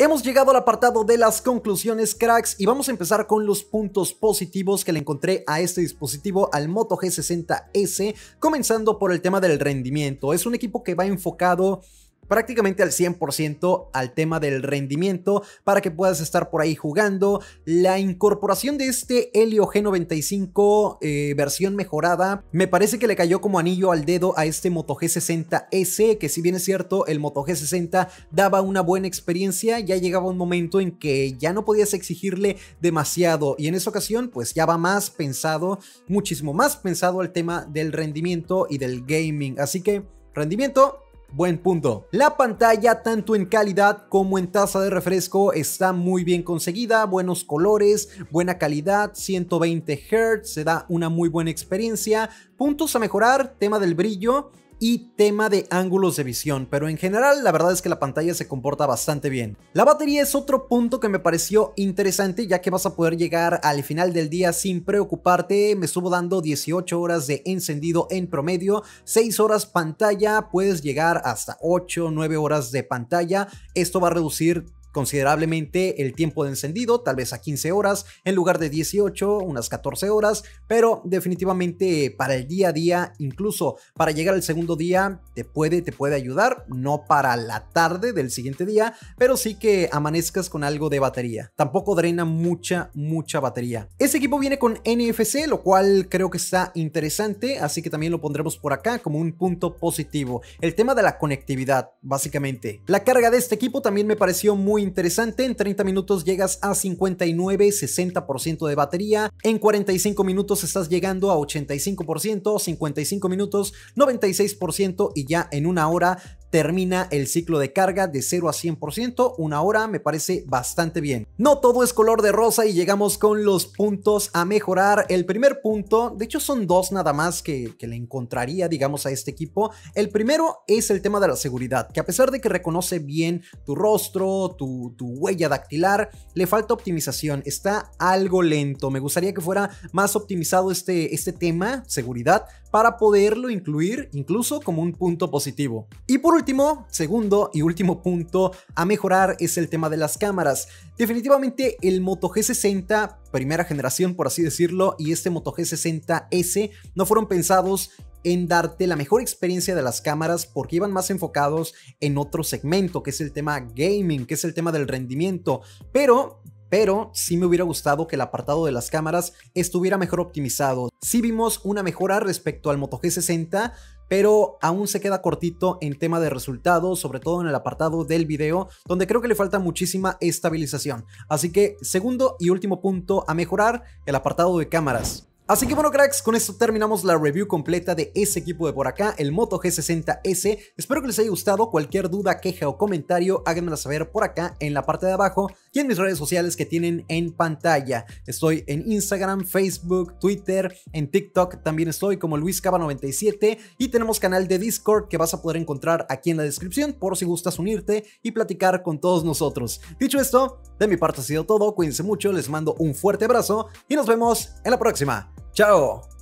Hemos llegado al apartado de las conclusiones cracks y vamos a empezar con los puntos positivos que le encontré a este dispositivo, al Moto G60S, comenzando por el tema del rendimiento. Es un equipo que va enfocado prácticamente al 100% al tema del rendimiento para que puedas estar por ahí jugando. La incorporación de este Helio G95 eh, versión mejorada me parece que le cayó como anillo al dedo a este Moto G60S, que si bien es cierto, el Moto G60 daba una buena experiencia, ya llegaba un momento en que ya no podías exigirle demasiado y en esa ocasión pues ya va más pensado, muchísimo más pensado al tema del rendimiento y del gaming. Así que rendimiento Buen punto. La pantalla, tanto en calidad como en tasa de refresco, está muy bien conseguida, buenos colores, buena calidad, 120 Hz, se da una muy buena experiencia. Puntos a mejorar, tema del brillo y tema de ángulos de visión, pero en general la verdad es que la pantalla se comporta bastante bien. La batería es otro punto que me pareció interesante ya que vas a poder llegar al final del día sin preocuparte, me estuvo dando 18 horas de encendido en promedio, 6 horas pantalla, puedes llegar hasta 8, 9 horas de pantalla, esto va a reducir considerablemente el tiempo de encendido, tal vez a 15 horas en lugar de 18, unas 14 horas, pero definitivamente para el día a día, incluso para llegar al segundo día, te puede, te puede ayudar, no para la tarde del siguiente día, pero sí que amanezcas con algo de batería. Tampoco drena mucha, mucha batería. Este equipo viene con NFC, lo cual creo que está interesante, así que también lo pondremos por acá como un punto positivo. El tema de la conectividad, básicamente. La carga de este equipo también me pareció muy interesante. En 30 minutos llegas a 59, 60% de batería. En 45 minutos estás llegando a 85%, 55 minutos, 96% y ya en una hora termina el ciclo de carga de 0 a 100%, una hora me parece bastante bien. No todo es color de rosa y llegamos con los puntos a mejorar. El primer punto, de hecho son dos nada más que, le encontraría, digamos, a este equipo. El primero es el tema de la seguridad, que a pesar de que reconoce bien tu rostro, tu, tu huella dactilar, le falta optimización, está algo lento. Me gustaría que fuera más optimizado este, este tema, seguridad, para poderlo incluir incluso como un punto positivo. Y por último, segundo y último punto a mejorar es el tema de las cámaras. Definitivamente el Moto G60 primera generación por así decirlo y este Moto G60S no fueron pensados en darte la mejor experiencia de las cámaras porque iban más enfocados en otro segmento, que es el tema gaming, que es el tema del rendimiento. Pero pero sí me hubiera gustado que el apartado de las cámaras estuviera mejor optimizado. Sí vimos una mejora respecto al Moto G60, pero aún se queda cortito en tema de resultados, sobre todo en el apartado del video, donde creo que le falta muchísima estabilización. Así que segundo y último punto a mejorar, el apartado de cámaras. Así que bueno cracks, con esto terminamos la review completa de ese equipo de por acá, el Moto G60S. Espero que les haya gustado, cualquier duda, queja o comentario háganmela saber por acá en la parte de abajo y en mis redes sociales que tienen en pantalla. Estoy en Instagram, Facebook, Twitter, en TikTok también estoy como Luis 97 y tenemos canal de Discord que vas a poder encontrar aquí en la descripción por si gustas unirte y platicar con todos nosotros. Dicho esto, de mi parte ha sido todo, cuídense mucho, les mando un fuerte abrazo y nos vemos en la próxima. ¡Chao!